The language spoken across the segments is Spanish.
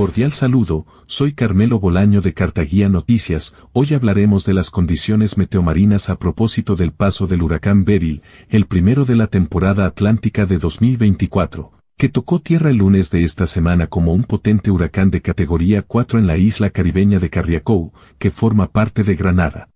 Cordial saludo, soy Carmelo Bolaño de Cartaguía Noticias, hoy hablaremos de las condiciones meteomarinas a propósito del paso del huracán Beryl, el primero de la temporada atlántica de 2024, que tocó tierra el lunes de esta semana como un potente huracán de categoría 4 en la isla caribeña de Carriacou, que forma parte de Granada.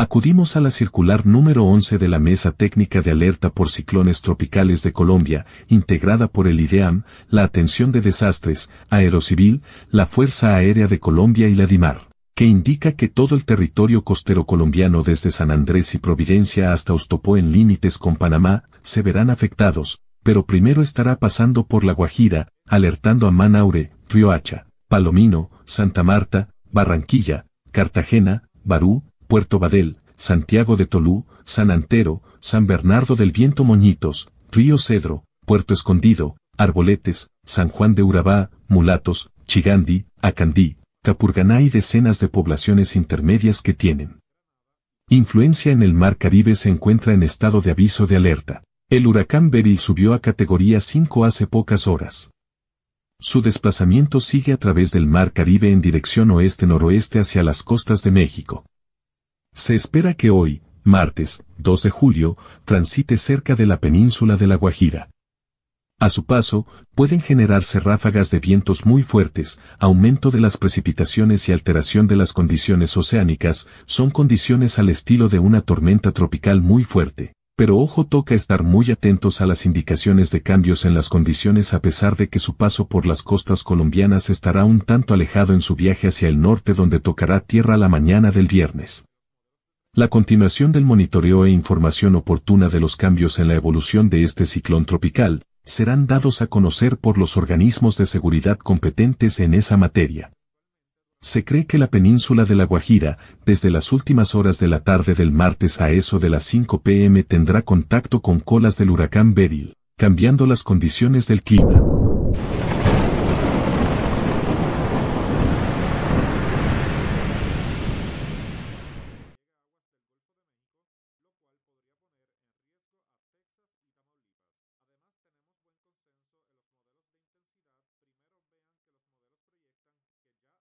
Acudimos a la circular número 11 de la Mesa Técnica de Alerta por Ciclones Tropicales de Colombia, integrada por el IDEAM, la Atención de Desastres, Aerocivil, la Fuerza Aérea de Colombia y la DIMAR, que indica que todo el territorio costero colombiano desde San Andrés y Providencia hasta Ostopó en límites con Panamá, se verán afectados, pero primero estará pasando por La Guajira, alertando a Manaure, Riohacha, Palomino, Santa Marta, Barranquilla, Cartagena, Barú, Puerto Badel, Santiago de Tolú, San Antero, San Bernardo del Viento Moñitos, Río Cedro, Puerto Escondido, Arboletes, San Juan de Urabá, Mulatos, Chigandi, Acandí, Capurganá y decenas de poblaciones intermedias que tienen. Influencia en el mar Caribe se encuentra en estado de aviso de alerta. El huracán Beryl subió a categoría 5 hace pocas horas. Su desplazamiento sigue a través del mar Caribe en dirección oeste-noroeste hacia las costas de México. Se espera que hoy, martes, 2 de julio, transite cerca de la península de La Guajira. A su paso, pueden generarse ráfagas de vientos muy fuertes, aumento de las precipitaciones y alteración de las condiciones oceánicas, son condiciones al estilo de una tormenta tropical muy fuerte. Pero ojo toca estar muy atentos a las indicaciones de cambios en las condiciones a pesar de que su paso por las costas colombianas estará un tanto alejado en su viaje hacia el norte donde tocará tierra la mañana del viernes. La continuación del monitoreo e información oportuna de los cambios en la evolución de este ciclón tropical serán dados a conocer por los organismos de seguridad competentes en esa materia. Se cree que la península de La Guajira, desde las últimas horas de la tarde del martes a eso de las 5 pm tendrá contacto con colas del huracán Beryl, cambiando las condiciones del clima.